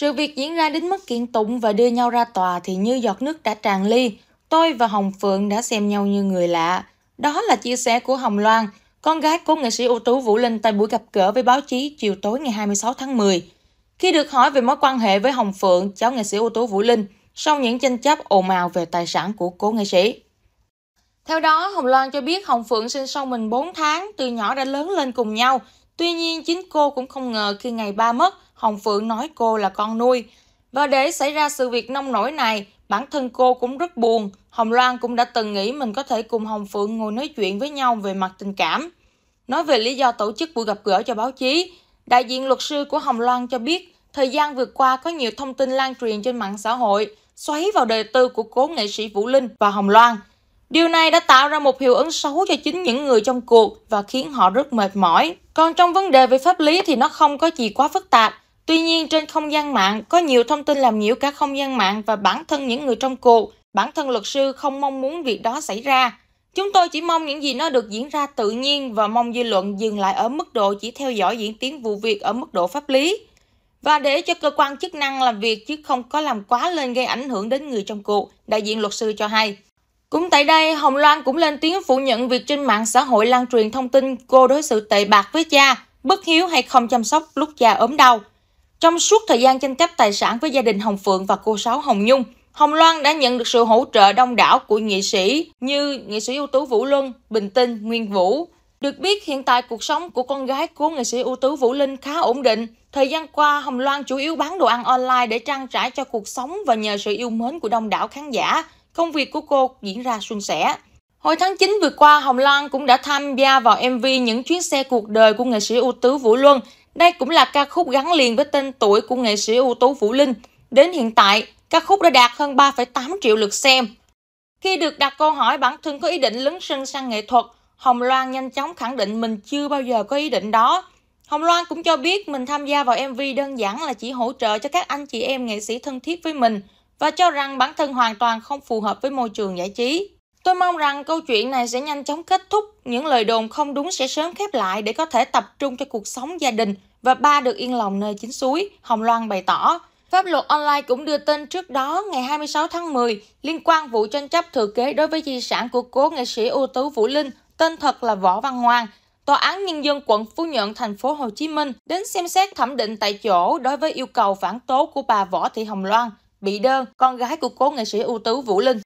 Sự việc diễn ra đến mức kiện tụng và đưa nhau ra tòa thì như giọt nước đã tràn ly. Tôi và Hồng Phượng đã xem nhau như người lạ. Đó là chia sẻ của Hồng Loan, con gái của nghệ sĩ ưu tú Vũ Linh tại buổi gặp gỡ với báo chí chiều tối ngày 26 tháng 10. Khi được hỏi về mối quan hệ với Hồng Phượng, cháu nghệ sĩ ưu tú Vũ Linh, sau những tranh chấp ồn ào về tài sản của cố nghệ sĩ. Theo đó, Hồng Loan cho biết Hồng Phượng sinh sau mình 4 tháng, từ nhỏ đã lớn lên cùng nhau. Tuy nhiên, chính cô cũng không ngờ khi ngày ba mất, Hồng Phượng nói cô là con nuôi. Và để xảy ra sự việc nông nổi này, bản thân cô cũng rất buồn. Hồng Loan cũng đã từng nghĩ mình có thể cùng Hồng Phượng ngồi nói chuyện với nhau về mặt tình cảm. Nói về lý do tổ chức buổi gặp gỡ cho báo chí, đại diện luật sư của Hồng Loan cho biết thời gian vừa qua có nhiều thông tin lan truyền trên mạng xã hội xoáy vào đời tư của cố nghệ sĩ Vũ Linh và Hồng Loan. Điều này đã tạo ra một hiệu ứng xấu cho chính những người trong cuộc và khiến họ rất mệt mỏi. Còn trong vấn đề về pháp lý thì nó không có gì quá phức tạp. Tuy nhiên, trên không gian mạng, có nhiều thông tin làm nhiễu cả không gian mạng và bản thân những người trong cuộc. Bản thân luật sư không mong muốn việc đó xảy ra. Chúng tôi chỉ mong những gì nó được diễn ra tự nhiên và mong dư luận dừng lại ở mức độ chỉ theo dõi diễn tiến vụ việc ở mức độ pháp lý và để cho cơ quan chức năng làm việc chứ không có làm quá lên gây ảnh hưởng đến người trong cuộc, đại diện luật sư cho hay. Cũng tại đây, Hồng Loan cũng lên tiếng phủ nhận việc trên mạng xã hội lan truyền thông tin cô đối xử tệ bạc với cha, bất hiếu hay không chăm sóc lúc cha ốm đau. Trong suốt thời gian tranh chấp tài sản với gia đình Hồng Phượng và cô Sáu Hồng Nhung, Hồng Loan đã nhận được sự hỗ trợ đông đảo của nghệ sĩ như nghệ sĩ ưu tú Vũ Luân, Bình Tinh, Nguyên Vũ. Được biết hiện tại cuộc sống của con gái của nghệ sĩ ưu tú Vũ Linh khá ổn định. Thời gian qua, Hồng Loan chủ yếu bán đồ ăn online để trang trải cho cuộc sống và nhờ sự yêu mến của đông đảo khán giả, công việc của cô diễn ra suôn sẻ. Hồi tháng 9 vừa qua, Hồng Loan cũng đã tham gia vào MV Những chuyến xe cuộc đời của nghệ sĩ ưu tú Vũ Luân đây cũng là ca khúc gắn liền với tên tuổi của nghệ sĩ ưu tú Vũ Linh. Đến hiện tại, ca khúc đã đạt hơn 3,8 triệu lượt xem. Khi được đặt câu hỏi bản thân có ý định lấn sân sang nghệ thuật, Hồng Loan nhanh chóng khẳng định mình chưa bao giờ có ý định đó. Hồng Loan cũng cho biết mình tham gia vào MV đơn giản là chỉ hỗ trợ cho các anh chị em nghệ sĩ thân thiết với mình và cho rằng bản thân hoàn toàn không phù hợp với môi trường giải trí. Tôi mong rằng câu chuyện này sẽ nhanh chóng kết thúc, những lời đồn không đúng sẽ sớm khép lại để có thể tập trung cho cuộc sống gia đình và ba được yên lòng nơi chính suối, Hồng Loan bày tỏ. Pháp luật online cũng đưa tin trước đó ngày 26 tháng 10 liên quan vụ tranh chấp thừa kế đối với di sản của cố nghệ sĩ ưu tú Vũ Linh, tên thật là Võ Văn Ngoan. Tòa án Nhân dân quận Phú Nhuận, thành phố Hồ Chí Minh đến xem xét thẩm định tại chỗ đối với yêu cầu phản tố của bà Võ Thị Hồng Loan, bị đơn, con gái của cố nghệ sĩ ưu tú Vũ Linh.